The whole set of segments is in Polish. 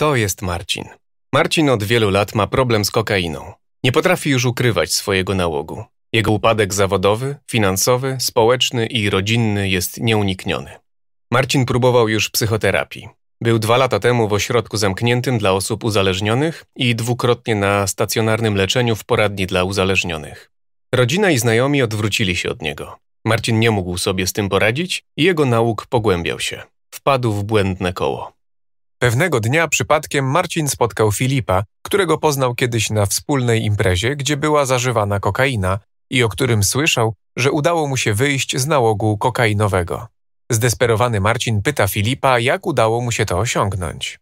To jest Marcin. Marcin od wielu lat ma problem z kokainą. Nie potrafi już ukrywać swojego nałogu. Jego upadek zawodowy, finansowy, społeczny i rodzinny jest nieunikniony. Marcin próbował już psychoterapii. Był dwa lata temu w ośrodku zamkniętym dla osób uzależnionych i dwukrotnie na stacjonarnym leczeniu w poradni dla uzależnionych. Rodzina i znajomi odwrócili się od niego. Marcin nie mógł sobie z tym poradzić i jego nauk pogłębiał się. Wpadł w błędne koło. Pewnego dnia przypadkiem Marcin spotkał Filipa, którego poznał kiedyś na wspólnej imprezie, gdzie była zażywana kokaina i o którym słyszał, że udało mu się wyjść z nałogu kokainowego. Zdesperowany Marcin pyta Filipa, jak udało mu się to osiągnąć.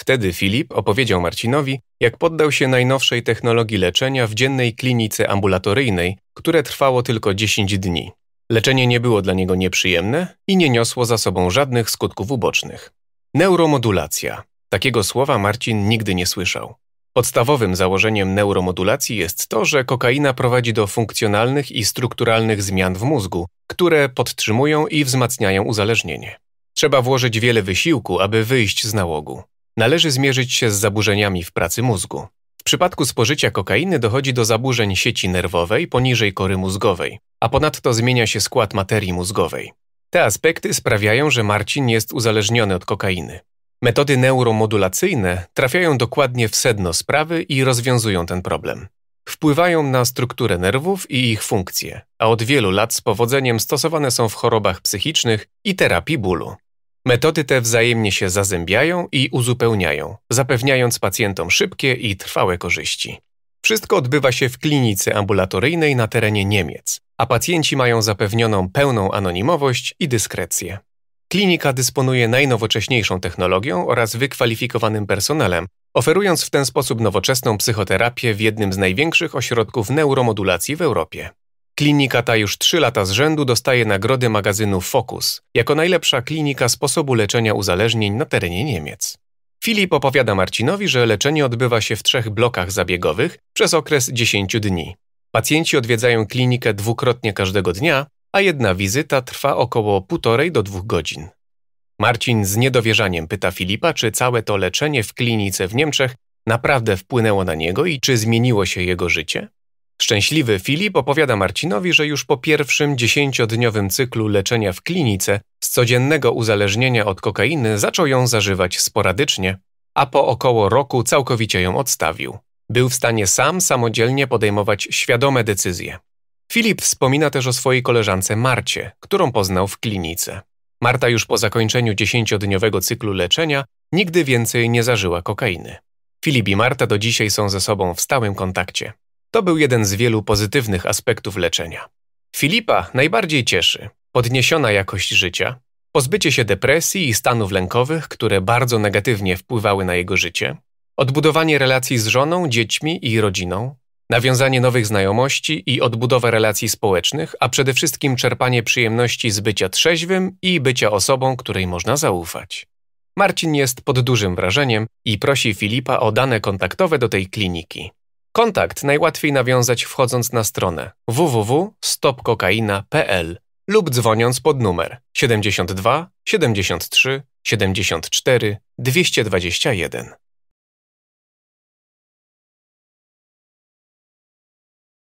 Wtedy Filip opowiedział Marcinowi, jak poddał się najnowszej technologii leczenia w dziennej klinice ambulatoryjnej, które trwało tylko 10 dni. Leczenie nie było dla niego nieprzyjemne i nie niosło za sobą żadnych skutków ubocznych. Neuromodulacja. Takiego słowa Marcin nigdy nie słyszał. Podstawowym założeniem neuromodulacji jest to, że kokaina prowadzi do funkcjonalnych i strukturalnych zmian w mózgu, które podtrzymują i wzmacniają uzależnienie. Trzeba włożyć wiele wysiłku, aby wyjść z nałogu. Należy zmierzyć się z zaburzeniami w pracy mózgu. W przypadku spożycia kokainy dochodzi do zaburzeń sieci nerwowej poniżej kory mózgowej, a ponadto zmienia się skład materii mózgowej. Te aspekty sprawiają, że Marcin jest uzależniony od kokainy. Metody neuromodulacyjne trafiają dokładnie w sedno sprawy i rozwiązują ten problem. Wpływają na strukturę nerwów i ich funkcje, a od wielu lat z powodzeniem stosowane są w chorobach psychicznych i terapii bólu. Metody te wzajemnie się zazębiają i uzupełniają, zapewniając pacjentom szybkie i trwałe korzyści. Wszystko odbywa się w klinice ambulatoryjnej na terenie Niemiec, a pacjenci mają zapewnioną pełną anonimowość i dyskrecję. Klinika dysponuje najnowocześniejszą technologią oraz wykwalifikowanym personelem, oferując w ten sposób nowoczesną psychoterapię w jednym z największych ośrodków neuromodulacji w Europie. Klinika ta już trzy lata z rzędu dostaje nagrody magazynu Focus jako najlepsza klinika sposobu leczenia uzależnień na terenie Niemiec. Filip opowiada Marcinowi, że leczenie odbywa się w trzech blokach zabiegowych przez okres 10 dni. Pacjenci odwiedzają klinikę dwukrotnie każdego dnia, a jedna wizyta trwa około półtorej do dwóch godzin. Marcin z niedowierzaniem pyta Filipa, czy całe to leczenie w klinice w Niemczech naprawdę wpłynęło na niego i czy zmieniło się jego życie? Szczęśliwy Filip opowiada Marcinowi, że już po pierwszym dziesięciodniowym cyklu leczenia w klinice z codziennego uzależnienia od kokainy zaczął ją zażywać sporadycznie, a po około roku całkowicie ją odstawił. Był w stanie sam samodzielnie podejmować świadome decyzje. Filip wspomina też o swojej koleżance Marcie, którą poznał w klinice. Marta już po zakończeniu dziesięciodniowego cyklu leczenia nigdy więcej nie zażyła kokainy. Filip i Marta do dzisiaj są ze sobą w stałym kontakcie. To był jeden z wielu pozytywnych aspektów leczenia. Filipa najbardziej cieszy podniesiona jakość życia, pozbycie się depresji i stanów lękowych, które bardzo negatywnie wpływały na jego życie, Odbudowanie relacji z żoną, dziećmi i rodziną, nawiązanie nowych znajomości i odbudowę relacji społecznych, a przede wszystkim czerpanie przyjemności z bycia trzeźwym i bycia osobą, której można zaufać. Marcin jest pod dużym wrażeniem i prosi Filipa o dane kontaktowe do tej kliniki. Kontakt najłatwiej nawiązać wchodząc na stronę www.stopkokaina.pl lub dzwoniąc pod numer 72 73 74 221.